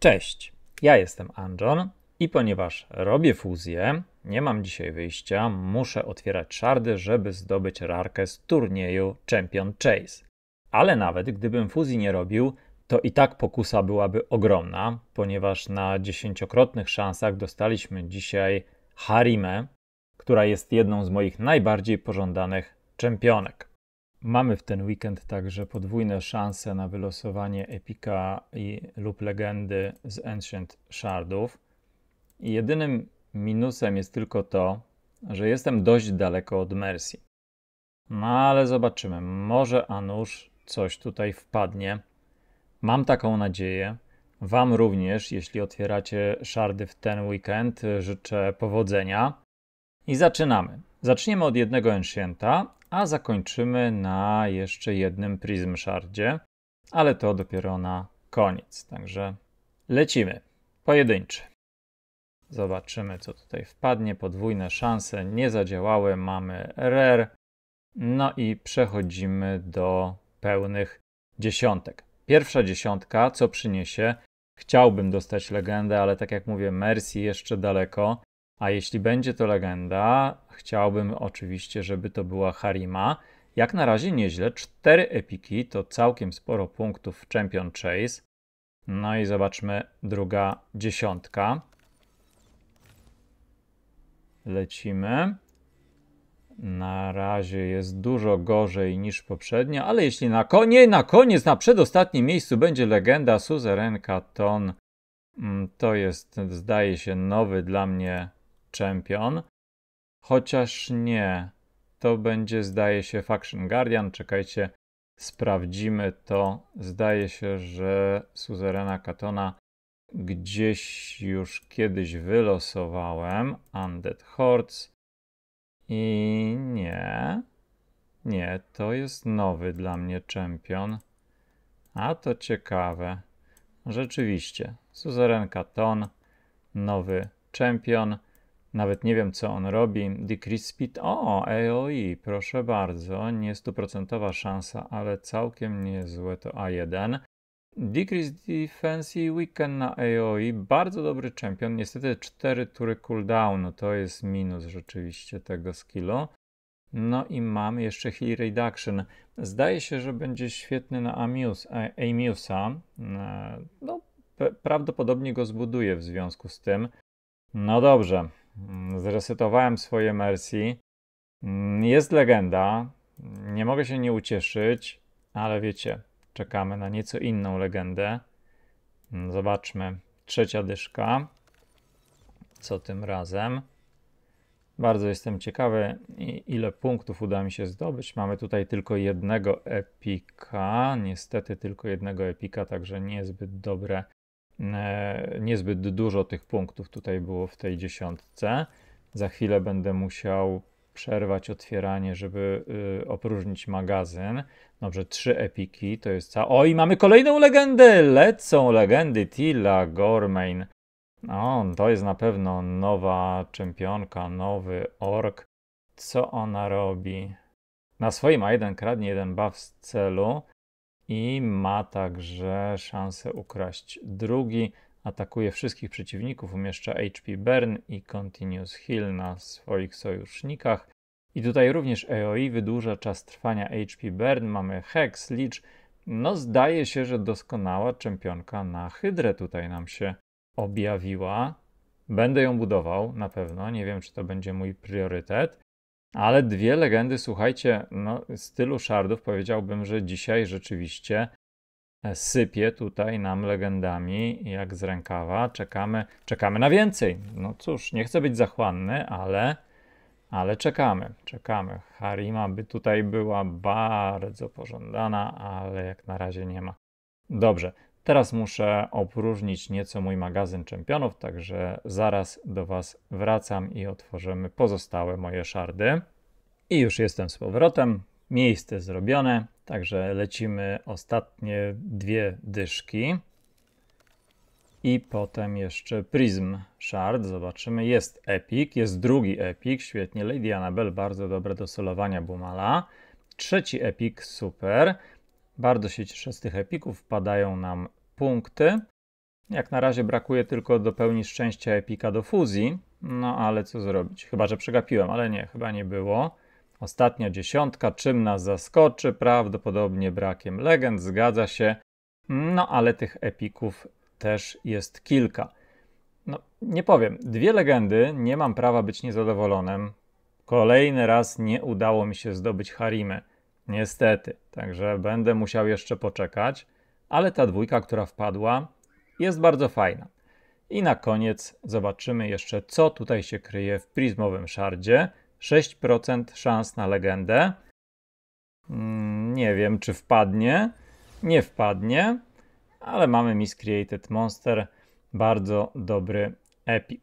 Cześć, ja jestem Anjon i ponieważ robię fuzję, nie mam dzisiaj wyjścia, muszę otwierać szardy, żeby zdobyć rarkę z turnieju Champion Chase. Ale nawet gdybym fuzji nie robił, to i tak pokusa byłaby ogromna, ponieważ na dziesięciokrotnych szansach dostaliśmy dzisiaj Harimę, która jest jedną z moich najbardziej pożądanych czempionek. Mamy w ten weekend także podwójne szanse na wylosowanie epika i, lub legendy z Ancient Shardów. I jedynym minusem jest tylko to, że jestem dość daleko od Mercy. No ale zobaczymy. Może Anusz coś tutaj wpadnie. Mam taką nadzieję. Wam również, jeśli otwieracie szardy w ten weekend, życzę powodzenia. I zaczynamy. Zaczniemy od jednego Ancienta, a zakończymy na jeszcze jednym Prism Shardzie, ale to dopiero na koniec. Także lecimy. Pojedynczy. Zobaczymy, co tutaj wpadnie. Podwójne szanse nie zadziałały. Mamy rare. No i przechodzimy do pełnych dziesiątek. Pierwsza dziesiątka, co przyniesie? Chciałbym dostać legendę, ale tak jak mówię, Mercy jeszcze daleko. A jeśli będzie to legenda, chciałbym oczywiście, żeby to była Harima. Jak na razie nieźle, 4 epiki to całkiem sporo punktów w Champion Chase. No i zobaczmy druga dziesiątka. Lecimy. Na razie jest dużo gorzej niż poprzednio, ale jeśli na koniec, na koniec, na przedostatnim miejscu będzie legenda Suzerenka Ton, mm, to jest, zdaje się, nowy dla mnie Champion. Chociaż nie, to będzie zdaje się Faction Guardian. Czekajcie, sprawdzimy to. Zdaje się, że Suzerena Katona gdzieś już kiedyś wylosowałem. Undead Hordes. I nie, nie, to jest nowy dla mnie czempion. A to ciekawe. Rzeczywiście, suzerenka Ton nowy czempion. Nawet nie wiem, co on robi. Decrease speed. O, AOE, proszę bardzo. Nie stuprocentowa szansa, ale całkiem niezłe to A1. Decrease defense i weekend na AOE. Bardzo dobry champion. Niestety 4 tury cooldownu. No to jest minus rzeczywiście tego skillu. No i mamy jeszcze Heal Reduction. Zdaje się, że będzie świetny na Amuse, Amiusa. E, no, prawdopodobnie go zbuduje w związku z tym. No dobrze, Mm, zresetowałem swoje Mercy. Mm, jest legenda. Nie mogę się nie ucieszyć, ale wiecie, czekamy na nieco inną legendę. Mm, zobaczmy. Trzecia dyszka. Co tym razem? Bardzo jestem ciekawy, ile punktów uda mi się zdobyć. Mamy tutaj tylko jednego epika. Niestety tylko jednego epika, także niezbyt dobre E, niezbyt dużo tych punktów tutaj było w tej dziesiątce. Za chwilę będę musiał przerwać otwieranie, żeby y, opróżnić magazyn. Dobrze, trzy epiki, to jest cała... O, i mamy kolejną legendę! Lecą legendy Tila Gormain. O, to jest na pewno nowa czempionka, nowy ork. Co ona robi? Na swoim A1 kradnie jeden buff z celu i ma także szansę ukraść drugi. Atakuje wszystkich przeciwników, umieszcza HP Burn i Continuous Heal na swoich sojusznikach. I tutaj również EOI wydłuża czas trwania HP Burn. Mamy Hex, Leech. No zdaje się, że doskonała czempionka na Hydrę tutaj nam się objawiła. Będę ją budował na pewno. Nie wiem, czy to będzie mój priorytet. Ale dwie legendy, słuchajcie, no, tylu szardów powiedziałbym, że dzisiaj rzeczywiście e, sypie tutaj nam legendami jak z rękawa. Czekamy, czekamy na więcej. No cóż, nie chcę być zachłanny, ale, ale czekamy, czekamy. Harima by tutaj była bardzo pożądana, ale jak na razie nie ma. Dobrze, Teraz muszę opróżnić nieco mój magazyn czempionów, także zaraz do Was wracam i otworzymy pozostałe moje szardy. I już jestem z powrotem. Miejsce zrobione, także lecimy ostatnie dwie dyszki. I potem jeszcze Prism Shard. Zobaczymy, jest Epic, jest drugi Epic, świetnie. Lady Annabelle, bardzo dobre do solowania Bumala. Trzeci Epic, super. Bardzo się cieszę z tych epików, padają nam punkty. Jak na razie brakuje tylko do pełni szczęścia epika do fuzji, no ale co zrobić? Chyba, że przegapiłem, ale nie, chyba nie było. Ostatnia dziesiątka, czym nas zaskoczy? Prawdopodobnie brakiem legend, zgadza się. No ale tych epików też jest kilka. No, nie powiem, dwie legendy, nie mam prawa być niezadowolonym. Kolejny raz nie udało mi się zdobyć Harimy. Niestety, także będę musiał jeszcze poczekać, ale ta dwójka, która wpadła, jest bardzo fajna. I na koniec zobaczymy jeszcze, co tutaj się kryje w prizmowym szardzie. 6% szans na legendę. Mm, nie wiem, czy wpadnie. Nie wpadnie, ale mamy Miss Created Monster. Bardzo dobry epic.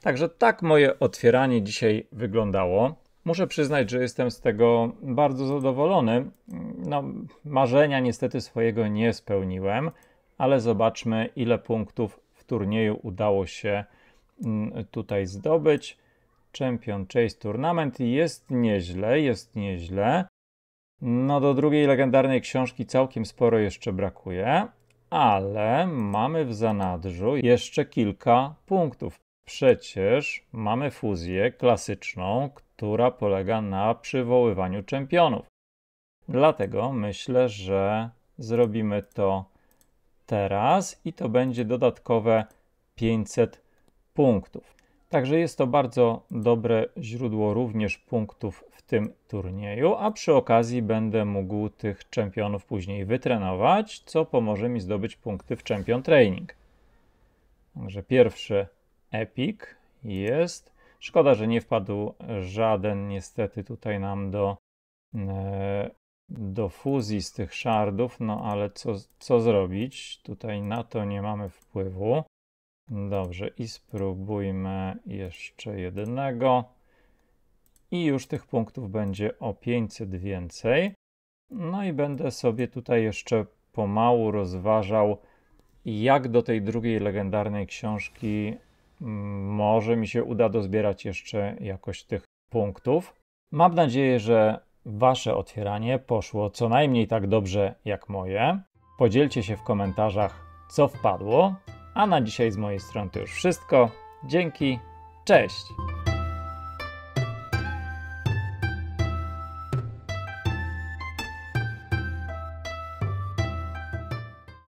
Także tak moje otwieranie dzisiaj wyglądało. Muszę przyznać, że jestem z tego bardzo zadowolony. No, marzenia niestety swojego nie spełniłem, ale zobaczmy, ile punktów w turnieju udało się mm, tutaj zdobyć. Champion Chase Tournament jest nieźle, jest nieźle. No, do drugiej legendarnej książki całkiem sporo jeszcze brakuje, ale mamy w zanadrzu jeszcze kilka punktów. Przecież mamy fuzję klasyczną, która polega na przywoływaniu czempionów. Dlatego myślę, że zrobimy to teraz i to będzie dodatkowe 500 punktów. Także jest to bardzo dobre źródło również punktów w tym turnieju, a przy okazji będę mógł tych czempionów później wytrenować, co pomoże mi zdobyć punkty w Champion Training. Także pierwszy Epic jest. Szkoda, że nie wpadł żaden niestety tutaj nam do, e, do fuzji z tych shardów, no ale co, co zrobić? Tutaj na to nie mamy wpływu. Dobrze, i spróbujmy jeszcze jednego. I już tych punktów będzie o 500 więcej. No i będę sobie tutaj jeszcze pomału rozważał, jak do tej drugiej legendarnej książki może mi się uda dozbierać jeszcze jakoś tych punktów. Mam nadzieję, że Wasze otwieranie poszło co najmniej tak dobrze jak moje. Podzielcie się w komentarzach, co wpadło. A na dzisiaj z mojej strony to już wszystko. Dzięki, cześć!